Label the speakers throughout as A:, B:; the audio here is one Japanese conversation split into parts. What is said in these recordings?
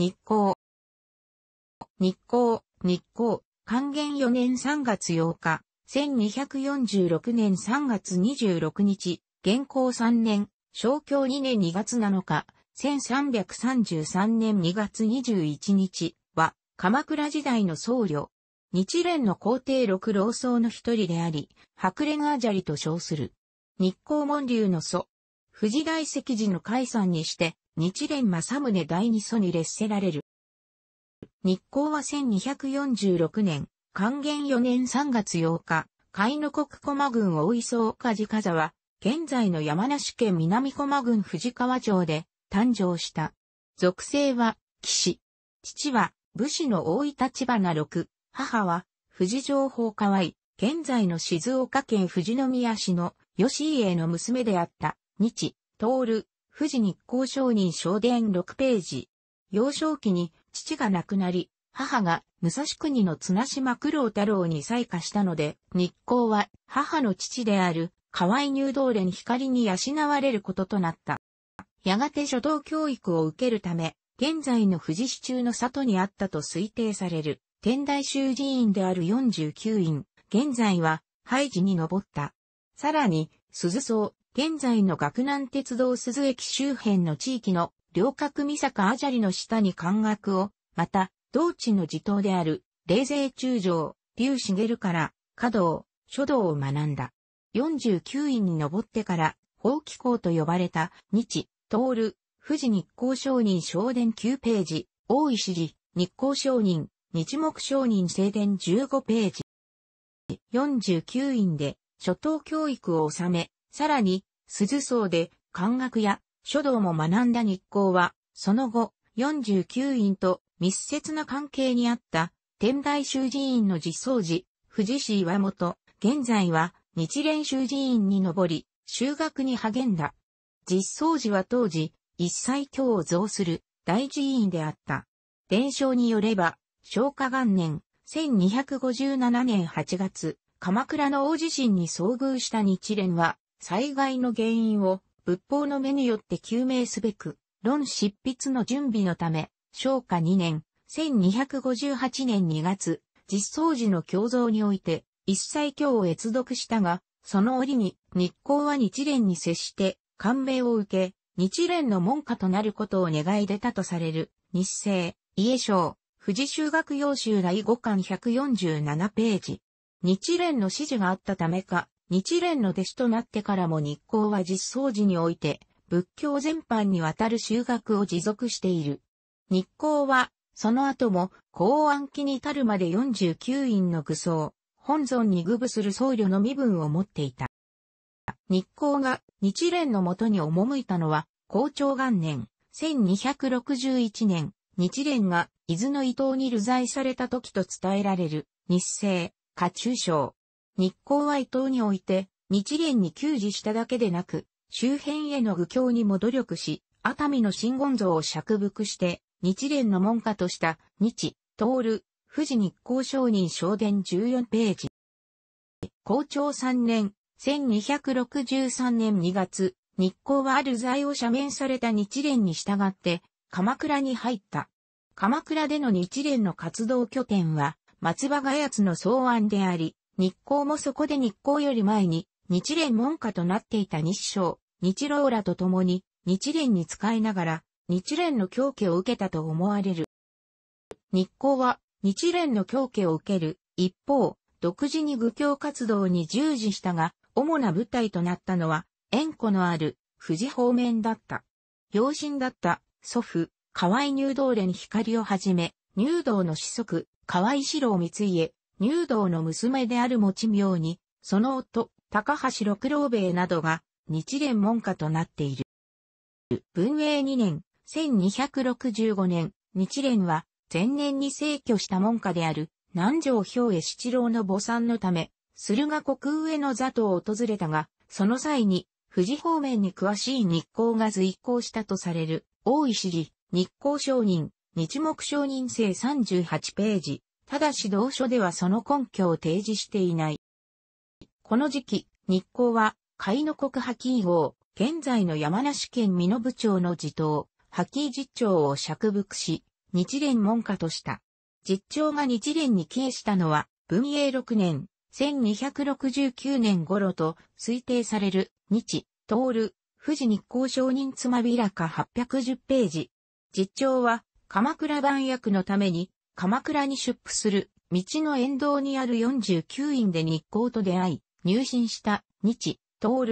A: 日光。日光、日光、還元4年3月8日、1246年3月26日、元寇3年、昭教2年2月7日、1333年2月21日は、鎌倉時代の僧侶、日蓮の皇帝六老僧の一人であり、白蓮アージャリと称する。日光門流の祖、富士大石寺の解散にして、日蓮正宗第二祖に列せられる。日光は1246年、還元4年3月8日、海の国駒郡大磯岡地風は、現在の山梨県南駒郡藤川町で誕生した。属性は、騎士。父は、武士の大井立花六、母は、藤情報河合、現在の静岡県富士宮市の吉家の娘であった、日、徹、富士日光商人商伝6ページ。幼少期に父が亡くなり、母が武蔵国の綱島九郎太郎に採下したので、日光は母の父である河合入道連光に養われることとなった。やがて書道教育を受けるため、現在の富士市中の里にあったと推定される、天台宗寺院である49院、現在は、廃寺に登った。さらに、鈴草、現在の学南鉄道鈴駅周辺の地域の両角三坂アジャリの下に関学を、また、同地の地頭である、冷泉中将、竜茂から、華道、書道を学んだ。49位に上ってから、法紀校と呼ばれた、日、る、富士日光商人商伝9ページ、大石寺、日光商人、日目商人正伝15ページ。49院で初等教育を収め、さらに鈴荘で漢学や書道も学んだ日光は、その後、49院と密接な関係にあった天台修寺院の実相寺、富士市岩本、現在は日蓮修寺院に上り、修学に励んだ。実相寺は当時、一切教を増する大寺院であった。伝承によれば、昭和元年、1257年8月、鎌倉の大地震に遭遇した日蓮は、災害の原因を仏法の目によって究明すべく、論執筆の準備のため、昭和2年、1258年2月、実相寺の教像において、一切日を閲読したが、その折に日光は日蓮に接して、感銘を受け、日蓮の門下となることを願い出たとされる、日清、家章、富士修学要集第5巻147ページ。日蓮の指示があったためか、日蓮の弟子となってからも日光は実相寺において、仏教全般にわたる修学を持続している。日光は、その後も、公安期に至るまで49院の具僧、本尊に具部する僧侶の身分を持っていた。日光が日蓮のもとに赴いたのは、校長元年、1261年、日蓮が伊豆の伊東に流罪された時と伝えられる、日清、家中省、日光は伊東において、日蓮に給仕しただけでなく、周辺への愚教にも努力し、熱海の真言像を釈伏して、日蓮の門下とした、日、通、富士日光商人商伝14ページ。校長3年、1263年2月、日光はある罪を赦免された日蓮に従って、鎌倉に入った。鎌倉での日蓮の活動拠点は、松葉ヶ谷の草案であり、日光もそこで日光より前に日蓮門下となっていた日照、日老らと共に日蓮に使いながら日蓮の教家を受けたと思われる。日光は日蓮の教家を受ける一方、独自に愚教活動に従事したが、主な舞台となったのは、縁故のある富士方面だった。養親だった祖父、河合入道連光をはじめ、入道の子息、河合四郎光家、入道の娘である持明に、その夫、高橋六郎兵衛などが、日蓮門下となっている。文永2年、1265年、日蓮は、前年に逝去した門下である、南条兵衛七郎の母さんのため、駿河国上の座とを訪れたが、その際に、富士方面に詳しい日光が随行したとされる、大石寺、日光商人、日目商人生38ページ、ただし同書ではその根拠を提示していない。この時期、日光は、海の国波紀王、現在の山梨県美濃部町の地頭、波紀実長を釈伏し、日蓮門下とした。実長が日蓮に帰依したのは、文永6年、1269年頃と推定される、日、通る、富士日光承認つまびらか810ページ。実長は、鎌倉版役のために、鎌倉に出府する道の沿道にある49院で日光と出会い、入信した日、通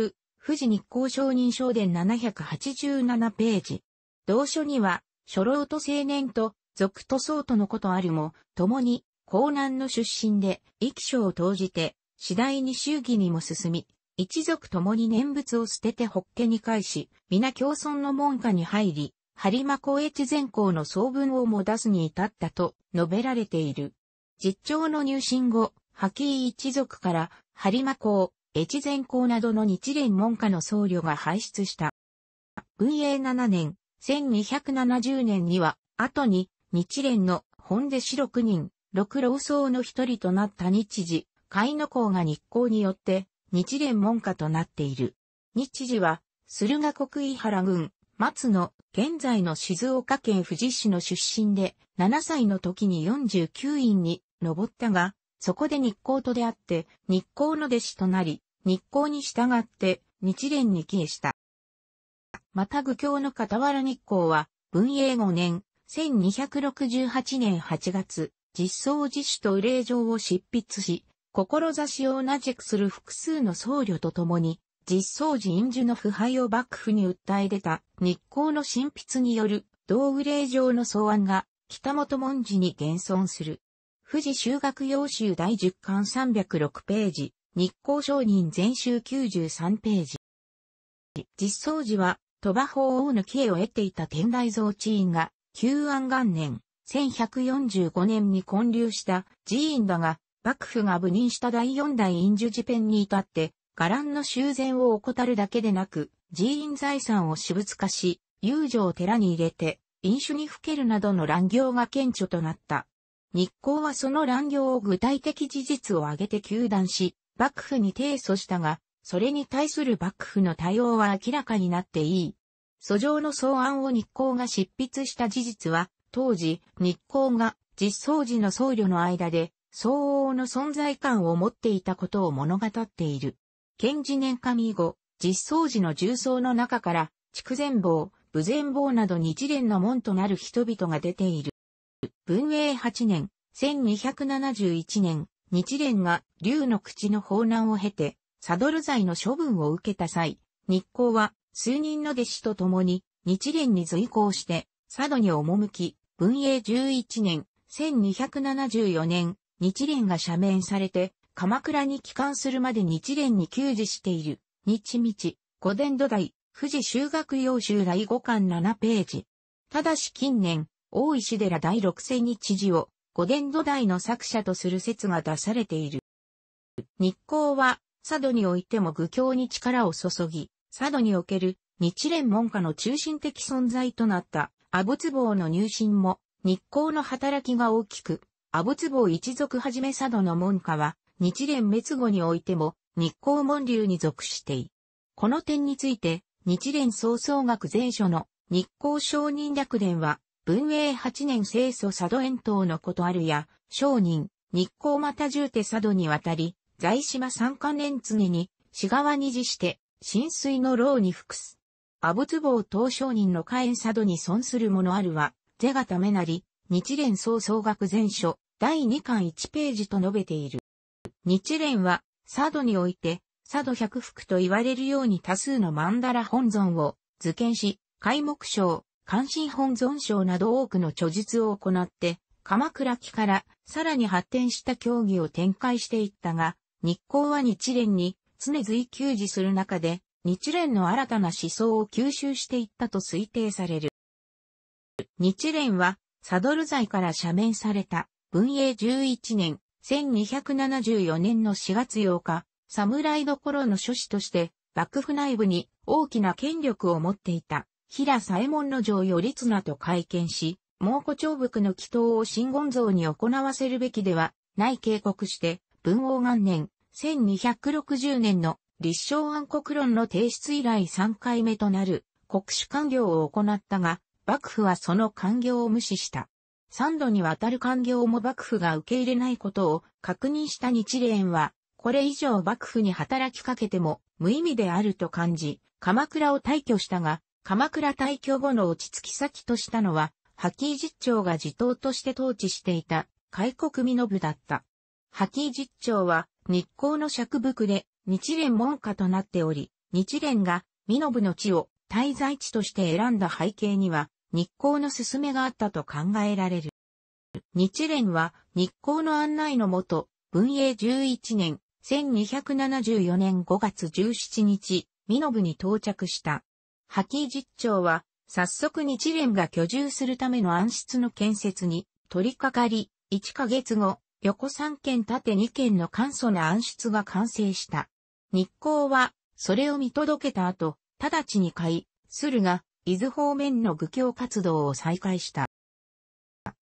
A: 富士日光承認証伝787ページ。同書には、初老と青年と、俗と僧とのことあるも、共に、江南の出身で、意気を投じて、次第に衆議にも進み、一族共に念仏を捨てて北家に返し、皆共存の門下に入り、張馬光越善校の総文をも出すに至ったと、述べられている。実朝の入信後、覇気一族から、播磨公、越前公などの日蓮門下の僧侶が輩出した。文永7年、1270年には、後に日蓮の本弟子6人、六老僧の一人となった日時、甲斐公が日光によって、日蓮門下となっている。日時は、駿河国伊原郡、松野、現在の静岡県富士市の出身で、7歳の時に49院に上ったが、そこで日光と出会って、日光の弟子となり、日光に従って日蓮に帰依した。また愚教の傍ら日光は、文永5年、1268年8月、実相自主と礼霊状を執筆し、志を同じくする複数の僧侶と共に、実相寺陰樹の腐敗を幕府に訴え出た日光の神筆による道具令状の草案が北本文字に現存する。富士修学要集第10巻306ページ、日光商人全集93ページ。実相寺は鳥羽法王の帰依を得ていた天台造地院が、旧安元年、1145年に建立した寺院だが、幕府が部任した第四代陰樹寺ペンに至って、伽藍の修繕を怠るだけでなく、寺院財産を私物化し、遊女を寺に入れて、飲酒にふけるなどの乱行が顕著となった。日光はその乱行を具体的事実を挙げて糾弾し、幕府に提訴したが、それに対する幕府の対応は明らかになっていい。訴状の草案を日光が執筆した事実は、当時、日光が実相寺の僧侶の間で、相応の存在感を持っていたことを物語っている。建治年上以後、実相寺の重曹の中から、畜前坊、武前坊など日蓮の門となる人々が出ている。文永8年、1271年、日蓮が竜の口の法難を経て、サドル罪の処分を受けた際、日光は数人の弟子と共に日蓮に随行して、佐渡に赴き、文永11年、1274年、日蓮が赦免されて、鎌倉に帰還するまで日蓮に給仕している、日道、古伝土台、富士修学要集第5巻7ページ。ただし近年、大石寺第六世日事を、古伝土台の作者とする説が出されている。日光は、佐渡においても愚教に力を注ぎ、佐渡における日蓮門下の中心的存在となった阿仏坊の入信も日光の働きが大きく、阿仏坊一族はじめ佐渡の門下は日蓮滅後においても日光門流に属してい。この点について、日蓮創創学全書の日光承認略伝は、文永8年清祖佐渡遠島のことあるや、商人、日光又重手佐渡に渡り、在島三関連常に、市側に辞して、浸水の牢に服す。阿仏坊東商人の火炎佐渡に損するものあるは、是がためなり、日蓮総総学全書、第2巻1ページと述べている。日蓮は、佐渡において、佐渡百福と言われるように多数の曼荼羅本尊を図見し、開目章、関心本尊章など多くの著述を行って、鎌倉期からさらに発展した競技を展開していったが、日光は日蓮に常随求持する中で、日蓮の新たな思想を吸収していったと推定される。日蓮は、サドル罪から赦免された、文永11年、1274年の4月8日、侍どころの諸子として、幕府内部に大きな権力を持っていた、平左衛門の城より綱と会見し、蒙古長伏の祈祷を真言像に行わせるべきではない警告して、文王元年、1260年の立正安国論の提出以来3回目となる国主官業を行ったが、幕府はその官業を無視した。3度にわたる官業も幕府が受け入れないことを確認した日蓮は、これ以上幕府に働きかけても無意味であると感じ、鎌倉を退去したが、鎌倉退去後の落ち着き先としたのは、ハキー実長が自頭として統治していた、開国身信だった。ハキー実長は、日光の尺伏で、日蓮門下となっており、日蓮が、身延の地を滞在地として選んだ背景には、日光の勧めがあったと考えられる。日蓮は日光の案内のもと、文永11年、1274年5月17日、美延部に到着した。破棄実長は、早速日蓮が居住するための暗室の建設に取り掛かり、1ヶ月後、横3軒縦2軒の簡素な暗室が完成した。日光は、それを見届けた後、直ちに買い、駿河、伊豆方面の愚教活動を再開した。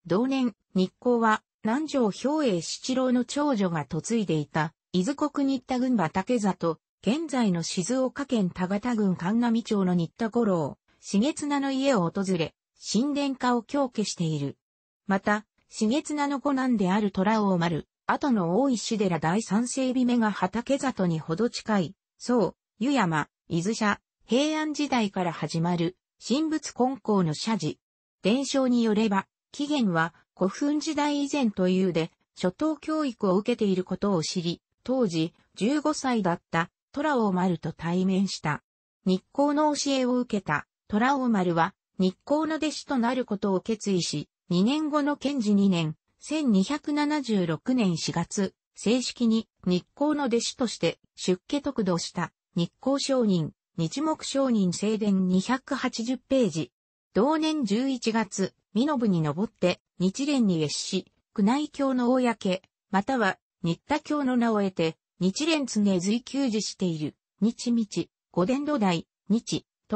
A: 同年、日光は、南条兵衛七郎の長女が嫁いでいた、伊豆国新田郡畑里、現在の静岡県田形郡神波町の新田五郎、重綱の家を訪れ、神殿化を強化している。また、重綱の子男である虎王丸、後の大石寺第三整備目が畑里にほど近い、そう、湯山、伊豆社、平安時代から始まる、神仏根校の社寺。伝承によれば、起源は古墳時代以前というで、初等教育を受けていることを知り、当時15歳だった虎王丸と対面した。日光の教えを受けた虎王丸は日光の弟子となることを決意し、2年後の賢治2年、1276年4月、正式に日光の弟子として出家得度した日光商人日目商人正伝280ページ。同年11月、身延に登って、日蓮に越し、宮内教の公、または、日田教の名を得て、日蓮常随休事している、日道、五伝土台、日、通、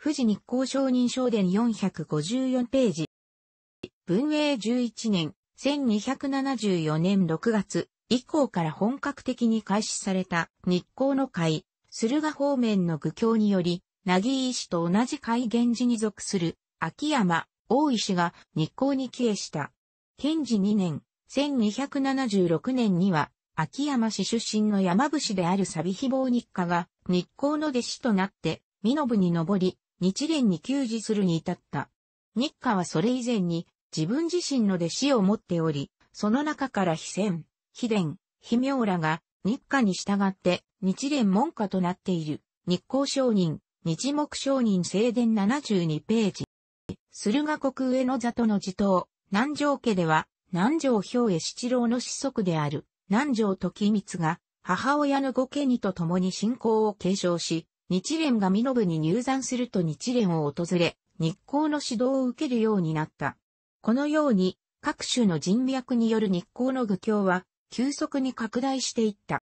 A: 富士日光商人正伝454ページ。文永11年、1274年6月以降から本格的に開始された日光の会、駿河方面の愚教により、なぎ医師と同じ海源寺に属する、秋山、大石が日光に帰依した。賢治2年、1276年には、秋山市出身の山伏であるサビヒボ日課が、日光の弟子となって、身延に登り、日蓮に給仕するに至った。日課はそれ以前に、自分自身の弟子を持っており、その中から非戦、非伝、非妙らが、日課に従って日蓮門下となっている日光商人、日目商人正殿72ページ。駿河国上野里の地頭、南条家では南条兵衛七郎の子息である南条時光が母親の御家にと共に信仰を継承し、日蓮が身延に入山すると日蓮を訪れ、日光の指導を受けるようになった。このように、各種の人脈による日光の愚教は、急速に拡大していった。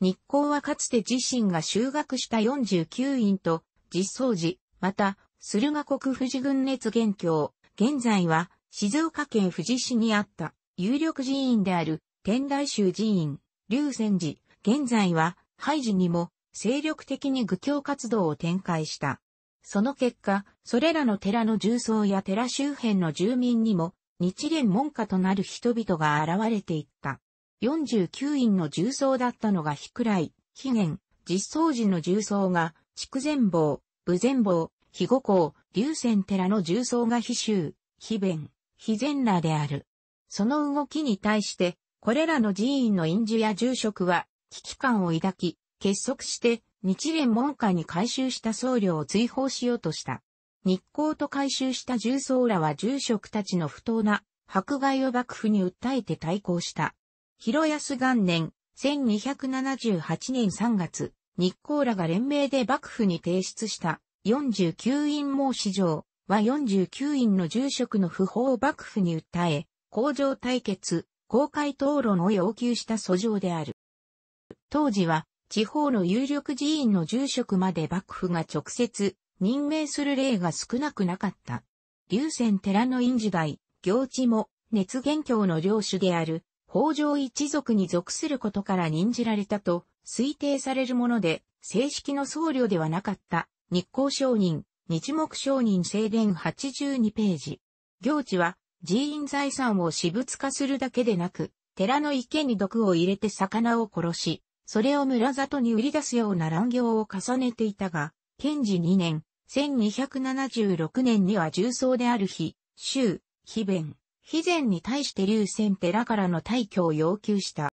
A: 日光はかつて自身が修学した49院と実相寺、また、駿河国富士軍熱元教、現在は静岡県富士市にあった有力寺院である天台宗寺院、龍泉寺、現在は廃寺にも精力的に愚教活動を展開した。その結果、それらの寺の重層や寺周辺の住民にも日蓮門下となる人々が現れていった。49院の重曹だったのが非来、らい、元、実相寺の重曹が、筑前坊、武前坊、肥後校、龍泉寺の重曹が非州、非弁、非善羅である。その動きに対して、これらの寺院の院主や住職は、危機感を抱き、結束して、日蓮門下に改修した僧侶を追放しようとした。日光と改修した重曹らは住職たちの不当な迫害を幕府に訴えて対抗した。広安元年、1278年3月、日光らが連名で幕府に提出した49院申し状は49院の住職の不法を幕府に訴え、工場対決、公開討論を要求した訴状である。当時は、地方の有力寺院の住職まで幕府が直接任命する例が少なくなかった。流泉寺の院時代、行地も熱元教の領主である北条一族に属することから任じられたと推定されるもので、正式の僧侶ではなかった日光商人、日目商人正殿82ページ。行地は寺院財産を私物化するだけでなく、寺の池に毒を入れて魚を殺し、それを村里に売り出すような乱行を重ねていたが、賢治2年、1276年には重曹である日、州、非弁、非善に対して龍泉寺からの退去を要求した。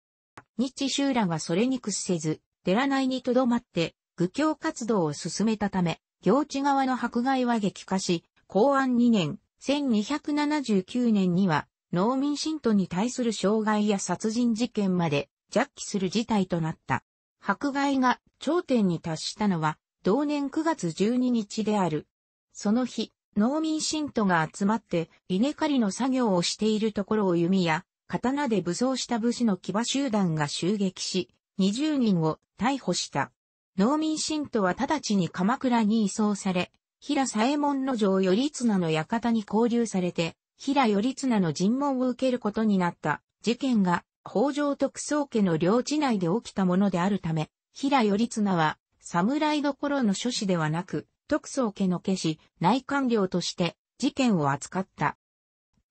A: 日州らがそれに屈せず、寺内に留まって、愚教活動を進めたため、行地側の迫害は激化し、公安2年、1279年には、農民信徒に対する障害や殺人事件まで、弱気する事態となった。迫害が頂点に達したのは、同年9月12日である。その日、農民信徒が集まって、稲刈りの作業をしているところを弓や、刀で武装した武士の騎馬集団が襲撃し、20人を逮捕した。農民信徒は直ちに鎌倉に移送され、平左衛門の城頼綱の館に交流されて、平頼綱の尋問を受けることになった事件が、北条徳宗家の領地内で起きたものであるため、平頼綱は侍どころの諸子ではなく、特捜家の家し、内官僚として事件を扱った。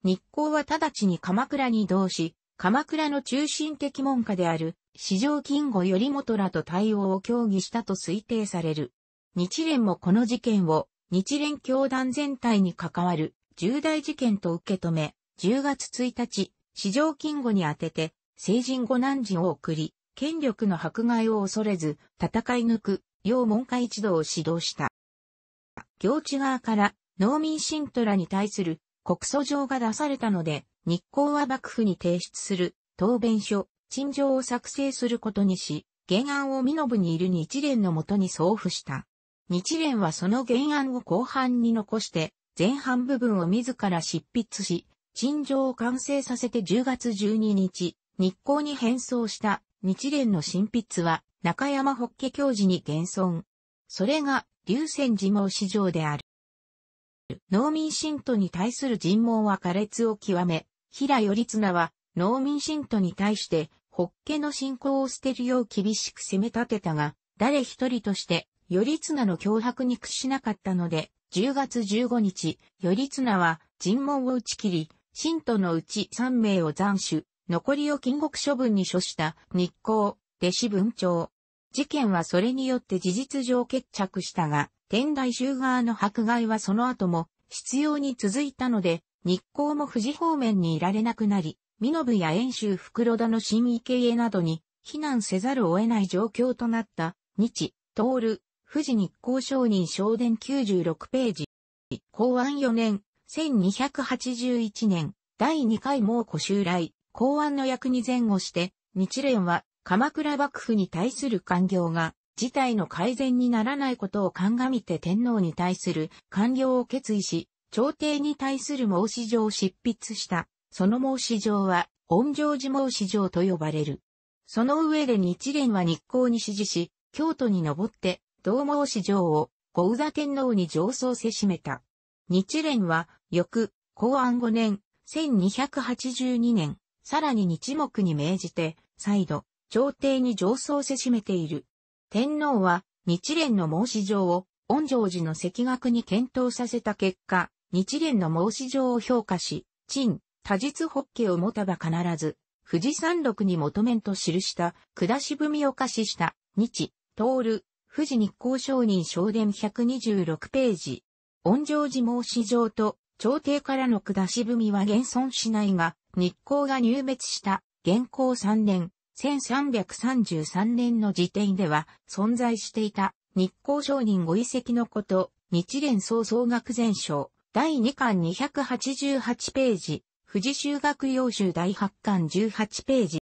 A: 日光は直ちに鎌倉に移動し、鎌倉の中心的門下である、四条金吾頼元らと対応を協議したと推定される。日蓮もこの事件を、日蓮教団全体に関わる重大事件と受け止め、10月1日、四条金吾に宛てて、成人後難事を送り、権力の迫害を恐れず、戦い抜く、要門下一同を指導した。行地側から農民信徒らに対する告訴状が出されたので、日光は幕府に提出する答弁書、陳情を作成することにし、原案を身延にいる日蓮のもとに送付した。日蓮はその原案を後半に残して、前半部分を自ら執筆し、陳情を完成させて10月12日、日光に返送した日蓮の神筆は中山法華教寺に現存。それが流泉寺毛史上である。農民信徒に対する尋問は苛烈を極め、平頼綱は農民信徒に対してホッケの信仰を捨てるよう厳しく責め立てたが、誰一人として頼綱の脅迫に屈しなかったので、10月15日、頼綱は尋問を打ち切り、信徒のうち3名を斬首、残りを禁獄処分に処した日光、弟子文長。事件はそれによって事実上決着したが、天台宗側の迫害はその後も必要に続いたので、日光も富士方面にいられなくなり、身延や遠州袋田の新池家などに避難せざるを得ない状況となった日、通、富士日光商人商伝96ページ。公安4年、1281年、第2回猛虎襲来、公安の役に前後して、日蓮は鎌倉幕府に対する官業が事態の改善にならないことを鑑みて天皇に対する官業を決意し、朝廷に対する申し状を執筆した。その申し状は、恩城寺申し状と呼ばれる。その上で日蓮は日光に指示し、京都に登って、同申し状を、五宇座天皇に上奏せしめた。日蓮は、翌、公安5年、1282年、さらに日目に命じて、再度、朝廷に上層せしめている。天皇は、日蓮の申し状を、恩城寺の赤学に検討させた結果、日蓮の申し状を評価し、陳、多実法家をもたば必ず、富士山麓に求めんと記した、下し踏みを可しした、日、通、富士日光商人昇伝126ページ。恩城寺申し状と、朝廷からの下し踏みは現存しないが、日光が入滅した現行3年、1333年の時点では存在していた日光商人ご遺跡のこと、日蓮総総学全書、第2巻288ページ、富士修学要集第8巻18ページ。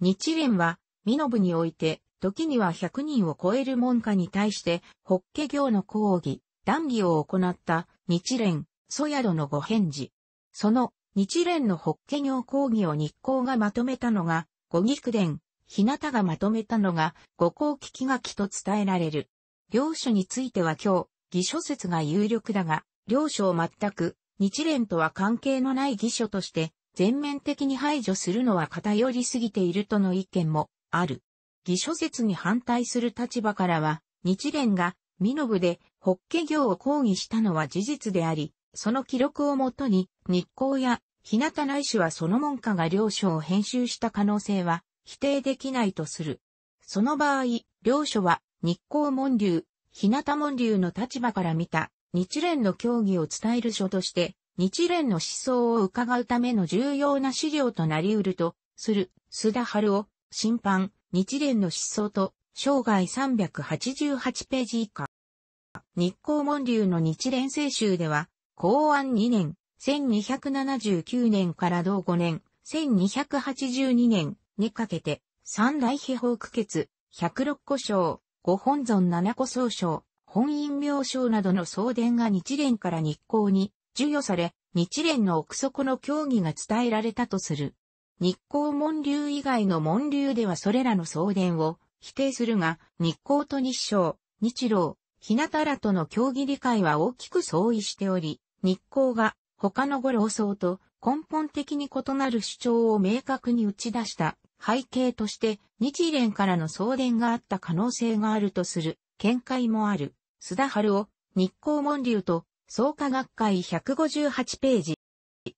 A: 日蓮は、美濃部において、時には100人を超える門下に対して、法華経の講義、談義を行った、日蓮、祖宿のご返事。その、日蓮の法華行講義を日光がまとめたのが、五菊伝、日向がまとめたのが、五光聞き書きと伝えられる。両書については今日、義書説が有力だが、両書を全く、日蓮とは関係のない義書として、全面的に排除するのは偏りすぎているとの意見もある。義書説に反対する立場からは、日蓮が、身延で、法華行を抗議したのは事実であり、その記録をもとに、日光や日向内氏はその門下が領書を編集した可能性は否定できないとする。その場合、領書は日光門流、日向門流の立場から見た日蓮の教義を伝える書として、日蓮の思想を伺うための重要な資料となり得るとする、須田春夫、審判、日蓮の思想と、生涯388ページ以下。日光門流の日蓮聖集では、公安2年、1279年から同5年、1282年にかけて、三大秘宝区決、106個章、五本尊七個総章、本院名称などの送電が日蓮から日光に授与され、日蓮の奥底の協議が伝えられたとする。日光門流以外の門流ではそれらの送電を否定するが、日光と日照、日露、日向らとの協議理解は大きく相違しており、日光が他の五老僧と根本的に異なる主張を明確に打ち出した背景として日蓮からの送電があった可能性があるとする見解もある。須田春夫、日光門流と創価学会158ページ。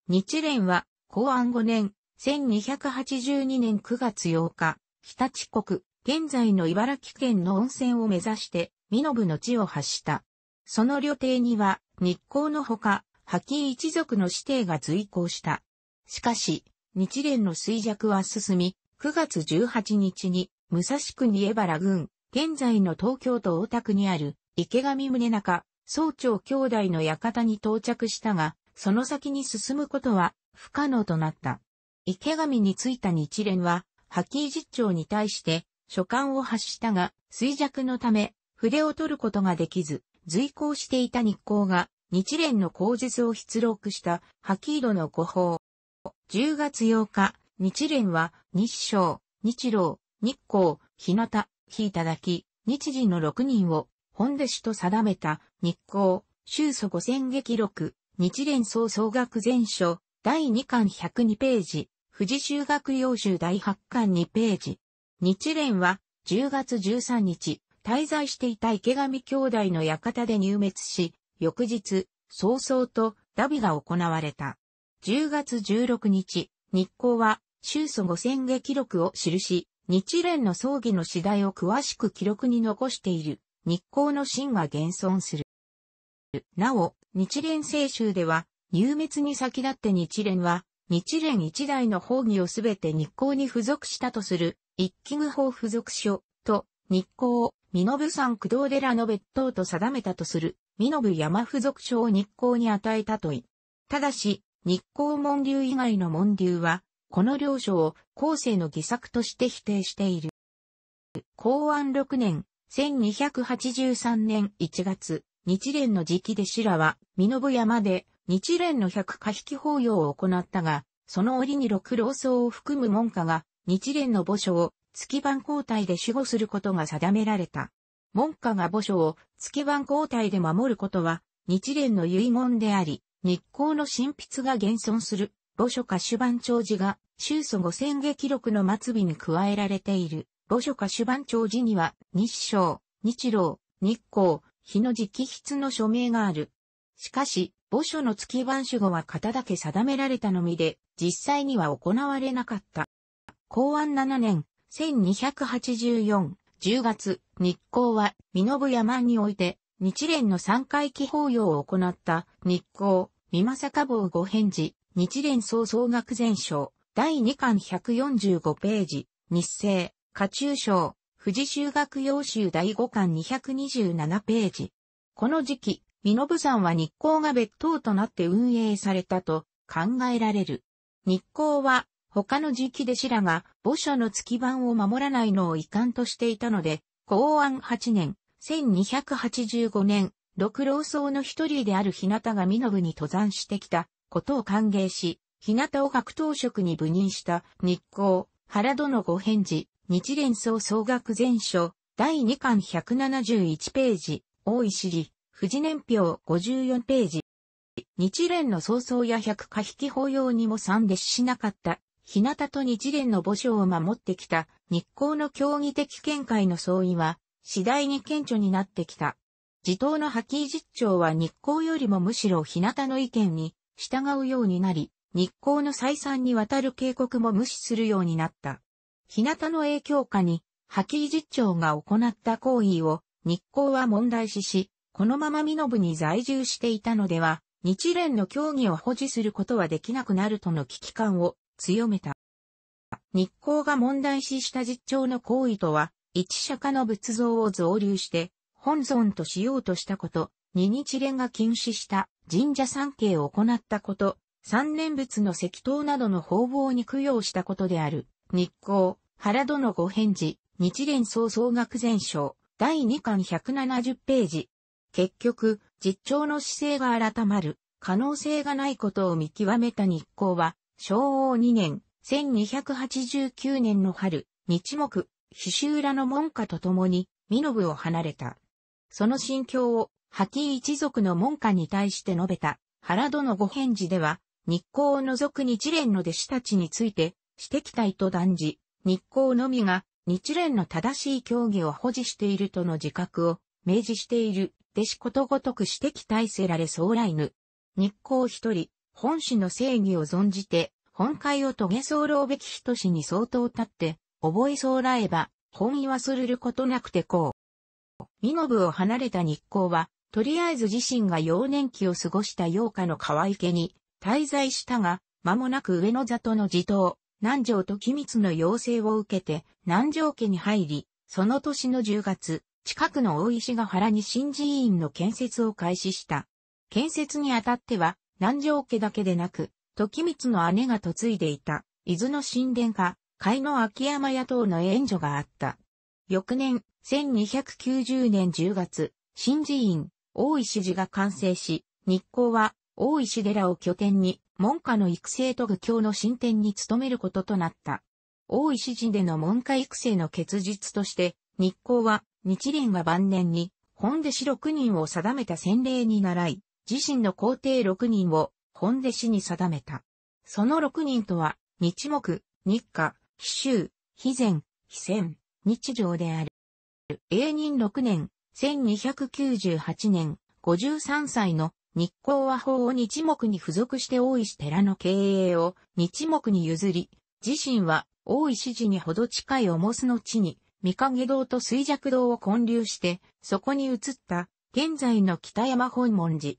A: 日蓮は公安5年、1282年9月8日、日立国、現在の茨城県の温泉を目指して、身延の地を発した。その旅程には、日光のほか、覇気一族の指定が随行した。しかし、日蓮の衰弱は進み、9月18日に、武蔵国江原郡、現在の東京都大田区にある池上宗中、総長兄弟の館に到着したが、その先に進むことは不可能となった。池上に着いた日蓮は、覇気実長に対して書簡を発したが、衰弱のため筆を取ることができず、随行していた日光が日蓮の口述を出録したハキードの誤報。10月8日、日蓮は日照、日郎、日光、日向、日いただき、日時の6人を本弟子と定めた日光、周祖五千劇録、日蓮総総学全書、第2巻102ページ、富士修学要集第8巻2ページ。日蓮は10月13日、滞在していた池上兄弟の館で入滅し、翌日、早々とダビが行われた。10月16日、日光は、周祖五千下記録を記し、日蓮の葬儀の次第を詳しく記録に残している、日光の神は現存する。なお、日蓮聖集では、入滅に先立って日蓮は、日蓮一代の法義をすべて日光に付属したとする、一気具法付属書と日光を身延山駆動寺の別当と定めたとする、身延山付属所を日光に与えたとい。ただし、日光門流以外の門流は、この領書を後世の偽作として否定している。公安6年、1283年1月、日蓮の時期で白は、身延山で、日蓮の百花引き法要を行ったが、その折に六老僧を含む門下が、日蓮の墓所を月番交代で守護することが定められた。門下が墓所を月番交代で守ることは日蓮の遺言であり、日光の神筆が現存する墓所か主番長寺が宗祖五千劇記録の末尾に加えられている墓所か主番長寺には日照、日郎、日光、日の直筆の署名がある。しかし、墓所の月番守護は型だけ定められたのみで、実際には行われなかった。公安7年、1284、10月、日光は、身延山において、日蓮の三回忌法要を行った日光、三政坊御返事、日蓮総総学全書、第2巻145ページ、日清、家中章、富士修学要集第5巻227ページ。この時期、身延山は日光が別当となって運営されたと考えられる。日光は他の時期弟子らが墓所の月番を守らないのを遺憾としていたので、公安8年、1285年、六老僧の一人である日向が身延に登山してきたことを歓迎し、日向を白頭職に部任した日光、原殿御返事、日蓮僧総学全書、第2巻171ページ、大石寺、富士年表54ページ。日蓮の早々や百科引き法要にも参列しなかった日向と日蓮の墓所を守ってきた日光の競技的見解の相違は次第に顕著になってきた。自党の破棄実長は日光よりもむしろ日向の意見に従うようになり、日光の再三にわたる警告も無視するようになった。日向の影響下に、破棄実長が行った行為を日光は問題視し、このまま身延に在住していたのでは、日蓮の協議を保持することはできなくなるとの危機感を強めた。日光が問題視した実長の行為とは、一釈迦の仏像を造立して、本尊としようとしたこと、二日蓮が禁止した神社参詣を行ったこと、三念仏の石塔などの方々に供養したことである。日光、原殿御返事、日蓮総総学全書、第2巻170ページ。結局、実長の姿勢が改まる、可能性がないことを見極めた日光は、昭和2年、1289年の春、日木、菱浦の門下と共に、身部を離れた。その心境を、波紀一族の門下に対して述べた、原殿御返事では、日光を除く日蓮の弟子たちについて、してきたいと断じ、日光のみが、日蓮の正しい教義を保持しているとの自覚を、明示している、弟子ことごとくしてきたいせられそう来ぬ。日光一人、本師の正義を存じて、本会を遂げ候うべき人しに相当立って、覚え候らえば、本意はするることなくてこう。身延を離れた日光は、とりあえず自身が幼年期を過ごした陽家の川池に滞在したが、間もなく上野里の地頭、南条と機密の要請を受けて南条家に入り、その年の10月、近くの大石ヶ原に新寺院の建設を開始した。建設にあたっては、南条家だけでなく、時光の姉が嫁いでいた、伊豆の神殿か、海の秋山野党の援助があった。翌年、1290年10月、新寺院、大石寺が完成し、日光は大石寺を拠点に、門下の育成と具教の進展に努めることとなった。大石寺での門下育成の結実として、日光は日蓮が晩年に、本弟子6人を定めた洗礼に習い、自身の皇帝6人を本弟子に定めた。その六人とは、日目、日課、非州、非前、非戦、日常である。永仁六年、1298年、53歳の日光和法を日目に付属して大石寺の経営を日目に譲り、自身は大石寺にほど近い重すの地に、三影堂と水弱堂を建立して、そこに移った、現在の北山本門寺。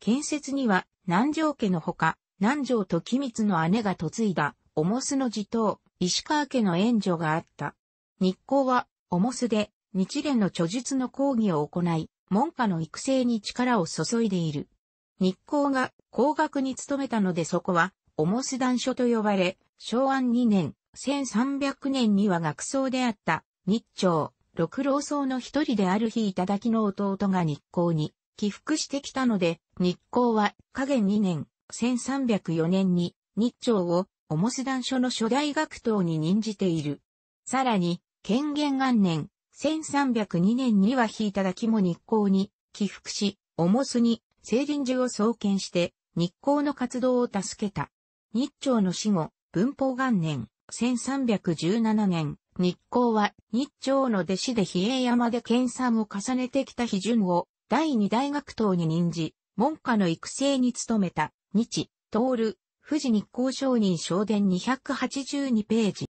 A: 建設には南条家のほか、南条と君津の姉が嫁いだ、重須の地頭、石川家の援助があった。日光は、重須で、日蓮の著述の講義を行い、門下の育成に力を注いでいる。日光が工学に勤めたのでそこは、重須団所と呼ばれ、昭安2年、1300年には学僧であった、日朝、六老僧の一人である日いただきの弟が日光に起伏してきたので、日光は、加減2年、1304年に、日朝を、重須団所の初代学頭に任じている。さらに、権限元年、1302年には引いただきも日光に、起伏し、重須に、聖林寺を創建して、日光の活動を助けた。日朝の死後、文法元年、1317年、日光は日朝の弟子で比叡山で研鑽を重ねてきた批准を第二大学党に任じ、文科の育成に努めた、日、徹、富士日光商人商伝282ページ。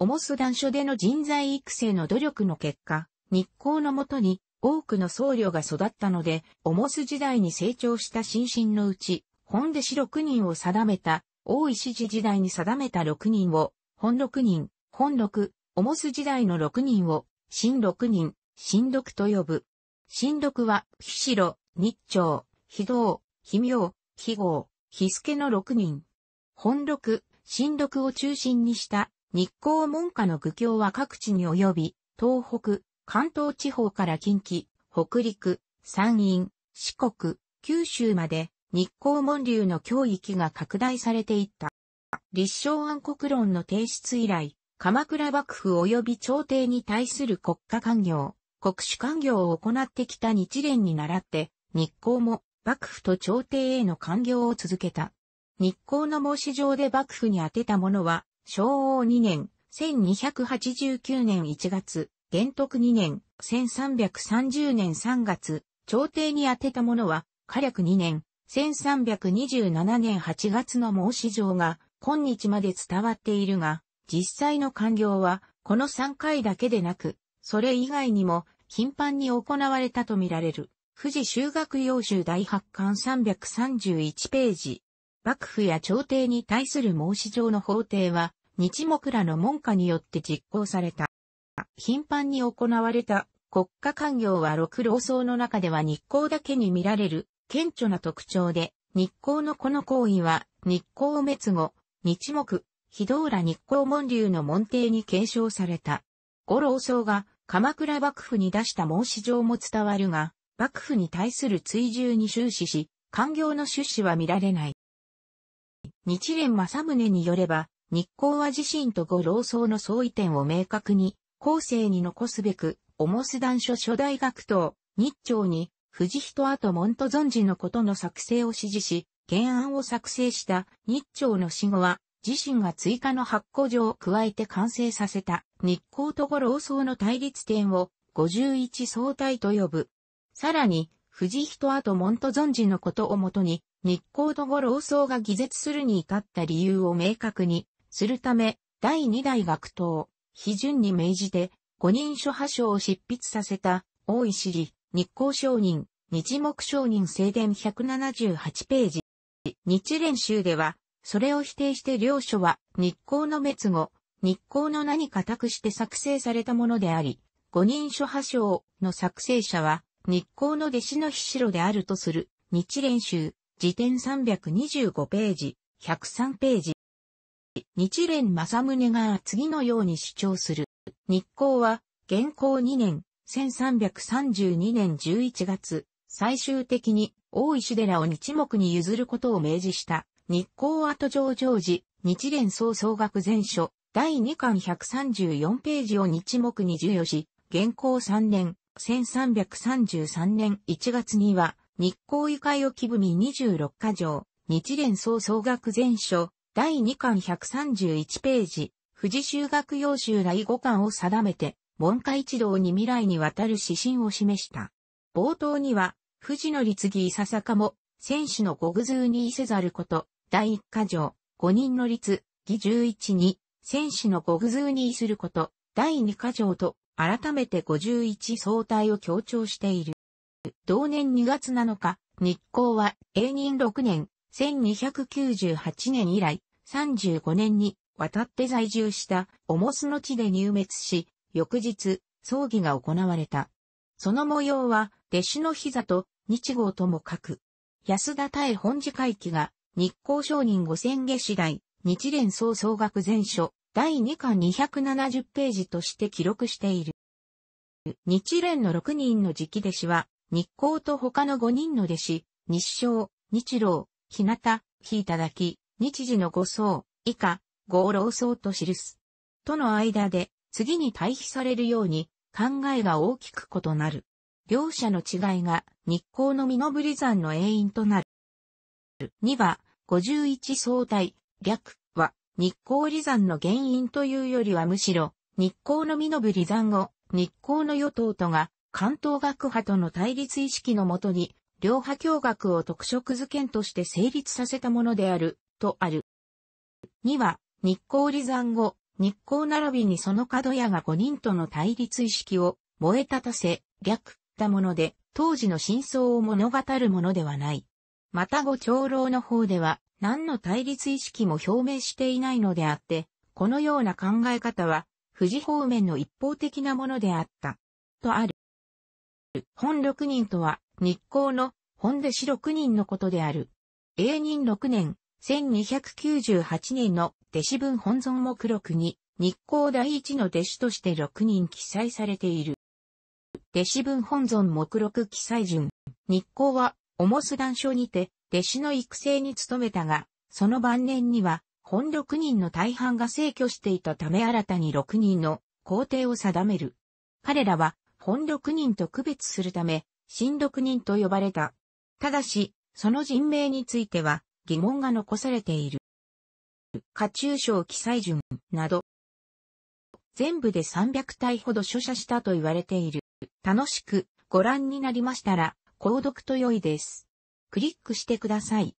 A: 重須団書での人材育成の努力の結果、日光のもとに多くの僧侶が育ったので、重須時代に成長した新進のうち、本弟子6人を定めた、大石寺時代に定めた6人を、本6人、本6、重須時代の6人を、新6人、新6と呼ぶ。新読は、ひしろ、日朝、非道、非妙、非号、日助の6人。本録、新読を中心にした日光門下の愚教は各地に及び、東北、関東地方から近畿、北陸、山陰、四国、九州まで日光門流の教域が拡大されていった。立正暗黒論の提出以来、鎌倉幕府及び朝廷に対する国家官業、国主官業を行ってきた日蓮に倣って、日光も幕府と朝廷への官業を続けた。日光の申し上で幕府に宛てたものは、昭王2年、1289年1月、元徳2年、1330年3月、朝廷に宛てたものは、火略2年、1327年8月の申し状が、今日まで伝わっているが、実際の官業は、この3回だけでなく、それ以外にも頻繁に行われたとみられる。富士修学要集第八巻331ページ。幕府や朝廷に対する申し状の法廷は、日目らの門下によって実行された。頻繁に行われた国家官業は六老僧の中では日光だけに見られる顕著な特徴で、日光のこの行為は日光滅後、日目、非道ら日光門流の門弟に継承された。五郎僧が鎌倉幕府に出した申し状も伝わるが、幕府に対する追従に終始し、官業の出資は見られない。日蓮正宗によれば、日光は自身と五老僧の相違点を明確に、後世に残すべく、重須団書初代学等、日朝に、藤人後門と存じのことの作成を指示し、原案を作成した日朝の死後は、自身が追加の発行場を加えて完成させた日光と五老荘の対立点を51総体と呼ぶ。さらに、藤人跡門と存じのことをもとに、日光と五老僧が偽絶するに至った理由を明確にするため、第2代学頭、批准に命じて、五人諸派書を執筆させた、大石里、日光商人、日目商人正伝178ページ。日蓮宗では、それを否定して両書は、日光の滅後、日光の名に固くして作成されたものであり、五人書派章の作成者は、日光の弟子の筆代であるとする、日蓮宗、辞典325ページ、103ページ。日蓮正宗が次のように主張する。日光は、現行2年、1332年11月、最終的に、大石寺を日目に譲ることを明示した。日光跡上常時、日蓮総総学全書、第2巻134ページを日目に授与し、現行3年、1333年1月には、日光以下、よき文26箇条、日蓮総総学全書、第2巻131ページ、富士修学要集来5巻を定めて、門下一堂に未来にわたる指針を示した。冒頭には、富士の律儀いささかも、選手のご偶にいせざること、第一課条、五人の律、義十一に、戦士の極図にすること、第二課条と、改めて51総体を強調している。同年2月7日、日光は、永仁6年、1298年以来、35年に、渡って在住した、おもすの地で入滅し、翌日、葬儀が行われた。その模様は、弟子の膝と、日号とも書く。安田大本次会期が、日光商人五千下次第、日蓮総総学全書、第2巻270ページとして記録している。日蓮の6人の直弟子は、日光と他の5人の弟子、日照、日郎、日向、日き、日時の五層、以下、五老僧と記す。との間で、次に対比されるように、考えが大きく異なる。両者の違いが、日光の身延山の永遠となる。2は、51相対、略は、日光離山の原因というよりはむしろ、日光の身のぶ離山後、日光の与党とが、関東学派との対立意識のもとに、両派教学を特色図権として成立させたものである、とある。2は、日光離山後、日光並びにその角屋が5人との対立意識を、燃え立たせ、略、たもので、当時の真相を物語るものではない。またご長老の方では何の対立意識も表明していないのであって、このような考え方は、富士方面の一方的なものであった。とある。本六人とは、日光の本弟子六人のことである。永仁六年、1298年の弟子分本尊目録に、日光第一の弟子として六人記載されている。弟子分本尊目録記載順。日光は重す団所にて、弟子の育成に努めたが、その晩年には、本6人の大半が逝去していたため新たに6人の皇帝を定める。彼らは、本6人と区別するため、新6人と呼ばれた。ただし、その人名については、疑問が残されている。家中賞記載順など、全部で300体ほど書写したと言われている。楽しくご覧になりましたら、購読と良いです。クリックしてください。